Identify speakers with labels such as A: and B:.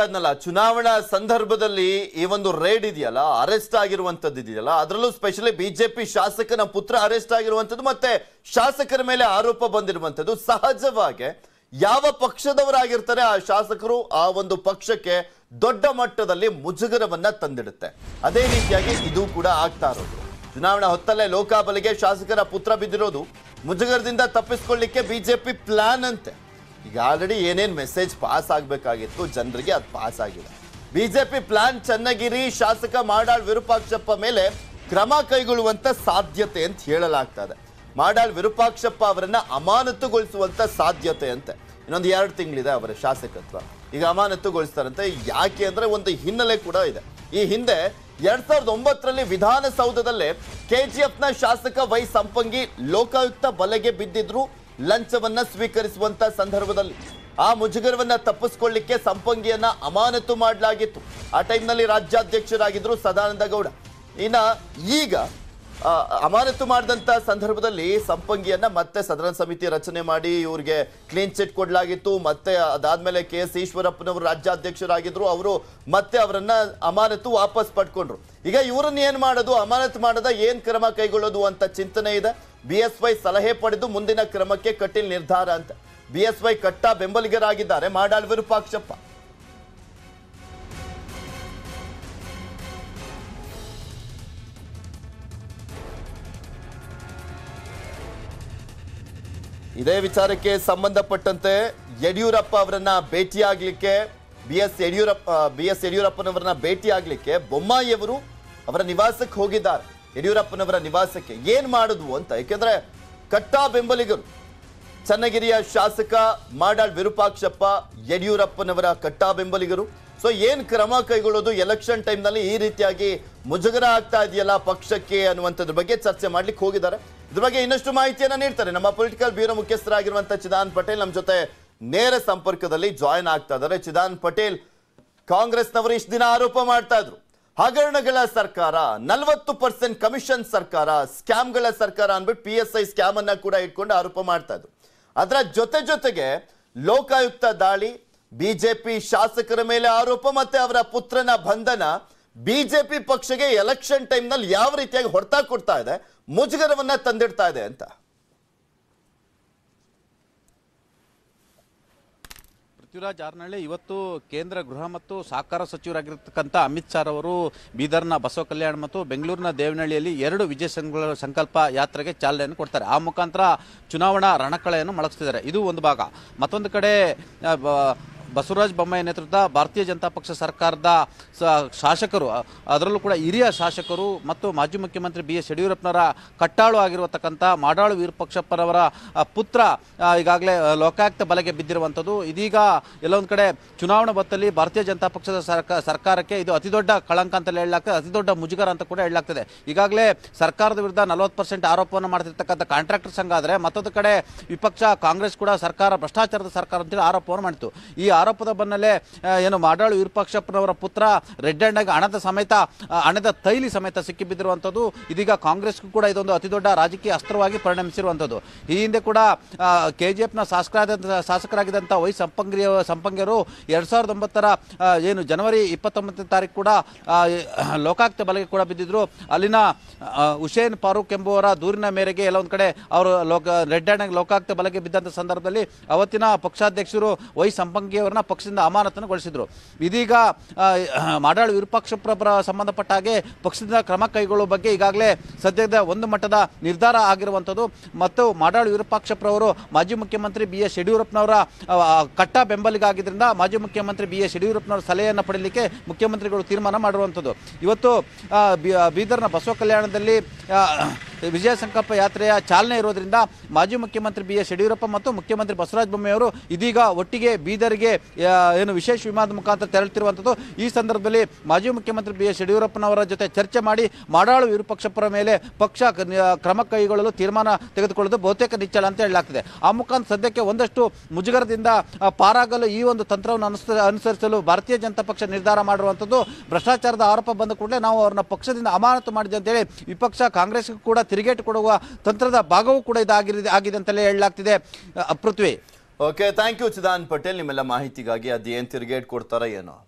A: ಹೇಳ್ತಾ ಚುನಾವಣಾ ಸಂದರ್ಭದಲ್ಲಿ ಈ ಒಂದು ರೇಡ್ ಇದೆಯಲ್ಲ ಅರೆಸ್ಟ್ ಆಗಿರುವಂತದ್ದು ಇದೆಯಲ್ಲ ಅದರಲ್ಲೂ ಸ್ಪೆಷಲಿ ಬಿಜೆಪಿ ಶಾಸಕನ ಪುತ್ರ ಅರೆಸ್ಟ್ ಆಗಿರುವಂತದ್ದು ಮತ್ತೆ ಶಾಸಕರ ಮೇಲೆ ಆರೋಪ ಬಂದಿರುವಂತದ್ದು ಸಹಜವಾಗಿ ಯಾವ ಪಕ್ಷದವರಾಗಿರ್ತಾರೆ ಆ ಶಾಸಕರು ಆ ಒಂದು ಪಕ್ಷಕ್ಕೆ ದೊಡ್ಡ ಮಟ್ಟದಲ್ಲಿ ಮುಜುಗರವನ್ನ ತಂದಿಡುತ್ತೆ ಅದೇ ರೀತಿಯಾಗಿ ಇದು ಕೂಡ ಆಗ್ತಾ ಇರೋದು ಚುನಾವಣಾ ಹೊತ್ತಲ್ಲೇ ಲೋಕಾಬಲಿಗೆ ಶಾಸಕರ ಪುತ್ರ ಬಿದ್ದಿರೋದು ಮುಜುಗರದಿಂದ ತಪ್ಪಿಸ್ಕೊಳ್ಳಿಕ್ಕೆ ಬಿಜೆಪಿ ಪ್ಲಾನ್ ಅಂತೆ ಈಗ ಆಲ್ರೆಡಿ ಏನೇನು ಮೆಸೇಜ್ ಪಾಸ್ ಆಗಬೇಕಾಗಿತ್ತು ಜನರಿಗೆ ಅದು ಪಾಸ್ ಆಗಿದೆ ಬಿಜೆಪಿ ಪ್ಲಾನ್ ಚನ್ನಗಿರಿ ಶಾಸಕ ಮಾಡಾಳ್ ವಿರೂಪಾಕ್ಷಪ್ಪ ಮೇಲೆ ಕ್ರಮ ಕೈಗೊಳ್ಳುವಂತ ಸಾಧ್ಯತೆ ಅಂತ ಹೇಳಲಾಗ್ತದೆ ಮಾಡಾಳ್ ವಿರೂಪಾಕ್ಷಪ್ಪ ಅವರನ್ನ ಅಮಾನತುಗೊಳಿಸುವಂತ ಸಾಧ್ಯತೆ ಅಂತೆ ಇನ್ನೊಂದು ಎರಡು ತಿಂಗಳಿದೆ ಅವರ ಶಾಸಕತ್ವ ಈಗ ಅಮಾನತುಗೊಳಿಸ್ತಾರಂತೆ ಯಾಕೆ ಅಂದ್ರೆ ಒಂದು ಹಿನ್ನೆಲೆ ಕೂಡ ಇದೆ ಈ ಹಿಂದೆ ಎರಡ್ ಸಾವಿರದ ಒಂಬತ್ತರಲ್ಲಿ ವಿಧಾನಸೌಧದಲ್ಲೇ ನ ಶಾಸಕ ವೈ ಸಂಪಂಗಿ ಲೋಕಾಯುಕ್ತ ಬಲೆಗೆ ಬಿದ್ದಿದ್ರು ಲಂಚವನ್ನ ಸ್ವೀಕರಿಸುವಂತ ಸಂದರ್ಭದಲ್ಲಿ ಆ ಮುಜುಗರವನ್ನ ತಪ್ಪಿಸ್ಕೊಳ್ಳಿಕ್ಕೆ ಸಂಪಂಗಿಯನ್ನ ಅಮಾನತು ಮಾಡಲಾಗಿತ್ತು ಆ ಟೈಮ್ನಲ್ಲಿ ರಾಜ್ಯಾಧ್ಯಕ್ಷರಾಗಿದ್ರು ಸದಾನಂದ ಗೌಡ ಇನ್ನ ಈಗ ಅಮಾನತು ಮಾಡಿದಂತ ಸಂದರ್ಭದಲ್ಲಿ ಸಂಪಂಗಿಯನ್ನ ಮತ್ತೆ ಸದನ ಸಮಿತಿ ರಚನೆ ಮಾಡಿ ಇವ್ರಿಗೆ ಕ್ಲೀನ್ ಚಿಟ್ ಕೊಡಲಾಗಿತ್ತು ಮತ್ತೆ ಅದಾದ್ಮೇಲೆ ಕೆ ಎಸ್ ಈಶ್ವರಪ್ಪನವರು ರಾಜ್ಯಾಧ್ಯಕ್ಷರಾಗಿದ್ರು ಅವರು ಮತ್ತೆ ಅವರನ್ನ ಅಮಾನತು ವಾಪಸ್ ಪಡ್ಕೊಂಡ್ರು ಈಗ ಇವರನ್ನ ಏನ್ ಮಾಡೋದು ಅಮಾನತು ಮಾಡದ ಏನ್ ಕ್ರಮ ಕೈಗೊಳ್ಳೋದು ಅಂತ ಚಿಂತನೆ ಇದೆ ಬಿ ಎಸ್ ವೈ ಸಲಹೆ ಪಡೆದು ಮುಂದಿನ ಕ್ರಮಕ್ಕೆ ಕಟೀಲ್ ನಿರ್ಧಾರ ಅಂತ ಬಿ ಎಸ್ ವೈ ಕಟ್ಟ ಬೆಂಬಲಿಗರಾಗಿದ್ದಾರೆ ಮಾಡಾಳ್ ವಿರೂಪಾಕ್ಷಪ್ಪ ಇದೇ ವಿಚಾರಕ್ಕೆ ಸಂಬಂಧಪಟ್ಟಂತೆ ಯಡಿಯೂರಪ್ಪ ಅವರನ್ನ ಭೇಟಿಯಾಗಲಿಕ್ಕೆ B S Yediyurappa B S ಯಡಿಯೂರಪ್ಪನವರನ್ನ ಭೇಟಿಯಾಗಲಿಕ್ಕೆ ಬೊಮ್ಮಾಯಿಯವರು ಅವರ ನಿವಾಸಕ್ಕೆ ಹೋಗಿದ್ದಾರೆ ಯಡಿಯೂರಪ್ಪನವರ ನಿವಾಸಕ್ಕೆ ಏನು ಮಾಡುದು ಅಂತ ಏಕೆಂದರೆ ಕಟ್ಟಾ ಬೆಂಬಲಿಗರು ಚನ್ನಗಿರಿಯ ಶಾಸಕ ಮಾಡಾಳ್ ವಿರೂಪಾಕ್ಷಪ್ಪ ಯಡಿಯೂರಪ್ಪನವರ ಕಟ್ಟಾ ಬೆಂಬಲಿಗರು ಸೊ ಏನು ಕ್ರಮ ಕೈಗೊಳ್ಳೋದು ಎಲೆಕ್ಷನ್ ಟೈಮ್ನಲ್ಲಿ ಈ ರೀತಿಯಾಗಿ ಮುಜುಗರ ಆಗ್ತಾ ಇದೆಯಲ್ಲ ಪಕ್ಷಕ್ಕೆ ಅನ್ನುವಂಥದ್ರ ಬಗ್ಗೆ ಚರ್ಚೆ ಮಾಡ್ಲಿಕ್ಕೆ ಹೋಗಿದ್ದಾರೆ ಇದ್ರ ಬಗ್ಗೆ ಇನ್ನಷ್ಟು ಮಾಹಿತಿಯನ್ನ ನೀಡ್ತಾರೆ ನಮ್ಮ ಪೊಲಿಟಿಕಲ್ ಬ್ಯೂರೋ ಮುಖ್ಯಸ್ಥರಾಗಿರುವಂತಹ ಚಿದಾನ್ ಪಟೇಲ್ ನಮ್ಮ ಜೊತೆ ನೇರ ಸಂಪರ್ಕದಲ್ಲಿ ಜಾಯಿನ್ ಆಗ್ತಾ ಇದ್ದಾರೆ ಚಿದಾನ್ ಪಟೇಲ್ ಕಾಂಗ್ರೆಸ್ನವರು ಇಷ್ಟು ದಿನ ಆರೋಪ ಮಾಡ್ತಾ ಇದ್ರು ಹಗರಣಗಳ ಸರ್ಕಾರ ನಲವತ್ತು ಪರ್ಸೆಂಟ್ ಕಮಿಷನ್ ಸರ್ಕಾರ ಸ್ಕ್ಯಾಮ್ಗಳ ಸರ್ಕಾರ ಅಂದ್ಬಿಟ್ಟು ಪಿ ಎಸ್ ಐ ಸ್ಕ್ಯಾಮ್ ಅನ್ನ ಕೂಡ ಇಟ್ಕೊಂಡು ಆರೋಪ ಮಾಡ್ತಾ ಇದ್ರು ಅದರ ಜೊತೆ ಜೊತೆಗೆ ಲೋಕಾಯುಕ್ತ ದಾಳಿ ಬಿಜೆಪಿ ಶಾಸಕರ ಮೇಲೆ ಆರೋಪ ಮತ್ತೆ ಅವರ ಪುತ್ರನ ಬಂಧನ ಬಿಜೆಪಿ ಪಕ್ಷಗೆ ಎಲೆಕ್ಷನ್ ಟೈಮ್ನಲ್ಲಿ ಯಾವ ರೀತಿಯಾಗಿ ಹೊಡೆತ ಕೊಡ್ತಾ ಇದೆ ಮುಜುಗರವನ್ನ ತಂದಿಡ್ತಾ ಇದೆ ಅಂತ
B: ಪೃಥ್ವಿರಾಜ್ ಆರ್ನಳ್ಳಿ ಇವತ್ತು ಕೇಂದ್ರ ಗೃಹ ಮತ್ತು ಸಹಕಾರ ಸಚಿವರಾಗಿರ್ತಕ್ಕಂಥ ಅಮಿತ್ ಶಾ ಅವರು ಬೀದರ್ನ ಬಸವ ಕಲ್ಯಾಣ ಮತ್ತು ಬೆಂಗಳೂರಿನ ದೇವನಹಳ್ಳಿಯಲ್ಲಿ ಎರಡು ವಿಜಯ ಸಂಕಲ್ಪ ಯಾತ್ರೆಗೆ ಚಾಲನೆಯನ್ನು ಕೊಡ್ತಾರೆ ಆ ಮುಖಾಂತರ ಚುನಾವಣಾ ರಣಕಳೆಯನ್ನು ಮಳಸ್ತಿದ್ದಾರೆ ಇದು ಒಂದು ಭಾಗ ಮತ್ತೊಂದು ಕಡೆ ಬಸವರಾಜ ಬೊಮ್ಮಾಯಿ ನೇತೃತ್ವದ ಭಾರತೀಯ ಜನತಾ ಪಕ್ಷ ಸರ್ಕಾರದ ಶಾಸಕರು ಅದರಲ್ಲೂ ಕೂಡ ಹಿರಿಯ ಶಾಸಕರು ಮತ್ತು ಮಾಜಿ ಮುಖ್ಯಮಂತ್ರಿ ಬಿ ಎಸ್ ಯಡಿಯೂರಪ್ಪನವರ ಕಟ್ಟಾಳು ಆಗಿರುವತಕ್ಕಂಥ ಮಾಡಾಳು ವೀರಪಕ್ಷಪ್ಪನವರ ಪುತ್ರ ಈಗಾಗಲೇ ಲೋಕಾಯುಕ್ತ ಬಲೆಗೆ ಬಿದ್ದಿರುವಂಥದ್ದು ಇದೀಗ ಎಲ್ಲೊಂದು ಕಡೆ ಚುನಾವಣಾ ಬತ್ತಲ್ಲಿ ಭಾರತೀಯ ಜನತಾ ಪಕ್ಷದ ಸರ್ಕಾರಕ್ಕೆ ಇದು ದೊಡ್ಡ ಕಳಂಕ ಅಂತಲೇ ಹೇಳಲಾಗ್ತದೆ ದೊಡ್ಡ ಮುಜುಗರ ಅಂತ ಕೂಡ ಹೇಳಲಾಗ್ತದೆ ಈಗಾಗಲೇ ಸರ್ಕಾರದ ವಿರುದ್ಧ ನಲವತ್ತು ಪರ್ಸೆಂಟ್ ಆರೋಪವನ್ನು ಮಾಡ್ತಿರ್ತಕ್ಕಂಥ ಕಾಂಟ್ರಾಕ್ಟರ್ ಸಂಘ ಆದರೆ ಮತ್ತೊಂದು ಕಡೆ ವಿಪಕ್ಷ ಕಾಂಗ್ರೆಸ್ ಕೂಡ ಸರ್ಕಾರ ಭ್ರಷ್ಟಾಚಾರದ ಸರ್ಕಾರ ಅಂತೇಳಿ ಆರೋಪವನ್ನು ಮಾಡಿತು ಈ ಆರೋಪದ ಬನ್ನಲ್ಲೇ ಏನು ಮಾಡಾಳು ವಿರೂಪಾಕ್ಷಪ್ಪನವರ ಪುತ್ರ ರೆಡ್ ಹಣದ ಸಮೇತ ಹಣದ ತೈಲಿ ಸಮೇತ ಸಿಕ್ಕಿಬಿದ್ದಿರುವಂಥದ್ದು ಇದೀಗ ಕಾಂಗ್ರೆಸ್ಗೂ ಕೂಡ ಇದೊಂದು ಅತಿದೊಡ್ಡ ರಾಜಕೀಯ ಅಸ್ತ್ರವಾಗಿ ಪರಿಣಮಿಸಿರುವಂಥದ್ದು ಈ ಹಿಂದೆ ಕೂಡ ಕೆ ಜಿ ಎಫ್ನ ಶಾಸಕರಾದ ಶಾಸಕರಾಗಿದ್ದಂಥ ವೈ ಸಂಪಂಗಿಯ ಸಂಪಂಗಿಯವರು ಎರಡು ಸಾವಿರದ ಒಂಬತ್ತರ ಏನು ಜನವರಿ ಇಪ್ಪತ್ತೊಂಬತ್ತನೇ ತಾರೀಕು ಕೂಡ ಲೋಕಾಯುಕ್ತ ಬಲಗೆ ಕೂಡ ಬಿದ್ದಿದ್ರು ಅಲ್ಲಿನ ಹುಸೇನ್ ಫಾರೂಕ್ ಎಂಬುವರ ದೂರಿನ ಮೇರೆಗೆ ಎಲ್ಲ ಒಂದು ಕಡೆ ಅವರು ಲೋಕ ರೆಡ್ ಹ್ಯಾಂಡ್ ಲೋಕಾಯುಕ್ತ ಬಲೆಗೆ ಬಿದ್ದಂಥ ಸಂದರ್ಭದಲ್ಲಿ ಅವತ್ತಿನ ಪಕ್ಷಾಧ್ಯಕ್ಷರು ವೈ ಸಂಪಂಗಿ ಅವರನ್ನ ಪಕ್ಷದಿಂದ ಅಮಾನತನಗೊಳಿಸಿದ್ರು ಇದೀಗ ಮಾಡಾಳು ವಿರೂಪಾಕ್ಷಪ್ರಭರ ಸಂಬಂಧಪಟ್ಟ ಹಾಗೆ ಪಕ್ಷದಿಂದ ಕ್ರಮ ಕೈಗೊಳ್ಳುವ ಬಗ್ಗೆ ಈಗಾಗಲೇ ಸದ್ಯದ ಒಂದು ಮಟ್ಟದ ನಿರ್ಧಾರ ಆಗಿರುವಂಥದ್ದು ಮತ್ತು ಮಾಡಾಳು ವಿರೂಪಾಕ್ಷಪ್ರವರು ಮಾಜಿ ಮುಖ್ಯಮಂತ್ರಿ ಬಿ ಎಸ್ ಯಡಿಯೂರಪ್ಪನವರ ಕಟ್ಟ ಬೆಂಬಲಿಗಾಗಿದ್ದರಿಂದ ಮಾಜಿ ಮುಖ್ಯಮಂತ್ರಿ ಬಿ ಎಸ್ ಯಡಿಯೂರಪ್ಪನವರ ಸಲಹೆಯನ್ನು ಪಡೆಯಲಿಕ್ಕೆ ಮುಖ್ಯಮಂತ್ರಿಗಳು ತೀರ್ಮಾನ ಮಾಡಿರುವಂಥದ್ದು ಇವತ್ತು ಬೀದರ್ನ ಬಸವ ಕಲ್ಯಾಣದಲ್ಲಿ ವಿಜಯ ಸಂಕಲ್ಪ ಯಾತ್ರೆಯ ಚಾಲನೆ ಇರೋದ್ರಿಂದ ಮಾಜಿ ಮುಖ್ಯಮಂತ್ರಿ ಬಿ ಎಸ್ ಯಡಿಯೂರಪ್ಪ ಮತ್ತು ಮುಖ್ಯಮಂತ್ರಿ ಬಸವರಾಜ ಅವರು ಇದೀಗ ಒಟ್ಟಿಗೆ ಬೀದರ್ಗೆ ಏನು ವಿಶೇಷ ವಿಮಾನದ ಮುಖಾಂತರ ತೆರಳುತ್ತಿರುವಂಥದ್ದು ಈ ಸಂದರ್ಭದಲ್ಲಿ ಮಾಜಿ ಮುಖ್ಯಮಂತ್ರಿ ಬಿ ಎಸ್ ಯಡಿಯೂರಪ್ಪನವರ ಜೊತೆ ಚರ್ಚೆ ಮಾಡಿ ಮಾಡಾಳು ವಿರೂಪಕ್ಷಪರ ಮೇಲೆ ಪಕ್ಷ ಕ್ರಮ ಕೈಗೊಳ್ಳಲು ತೀರ್ಮಾನ ತೆಗೆದುಕೊಳ್ಳೋದು ಬಹುತೇಕ ನಿಚ್ಚಳ ಅಂತ ಹೇಳಲಾಗ್ತದೆ ಆ ಮುಖಾಂತರ ಸದ್ಯಕ್ಕೆ ಒಂದಷ್ಟು ಮುಜುಗರದಿಂದ ಪಾರಾಗಲು ಈ ಒಂದು ತಂತ್ರವನ್ನು ಅನುಸರಿಸಲು ಭಾರತೀಯ ಜನತಾ ಪಕ್ಷ ನಿರ್ಧಾರ ಮಾಡಿರುವಂಥದ್ದು ಭ್ರಷ್ಟಾಚಾರದ ಆರೋಪ ಬಂದ ಕೂಡಲೇ ನಾವು ಅವರನ್ನ ಪಕ್ಷದಿಂದ ಅಮಾನತು ಮಾಡಿದೆ ಅಂತೇಳಿ ವಿಪಕ್ಷ ಕಾಂಗ್ರೆಸ್ಗೂ ಕೂಡ ತಿರುಗೇಟು ಕೊಡುವ ತಂತ್ರದ ಭಾಗವೂ ಕೂಡ ಇದಾಗಿರಿ ಆಗಿದೆ ಅಂತಲೇ ಹೇಳಲಾಗ್ತಿದೆ Prithvi
A: okay thank you Chidan Patel ನಿಮ್ಮೆಲ್ಲ ಮಾಹಿತಿಗಾಗಿ ಏನು ತಿರುಗೇಟು ಕೊಡ್ತಾರೋ ಏನೋ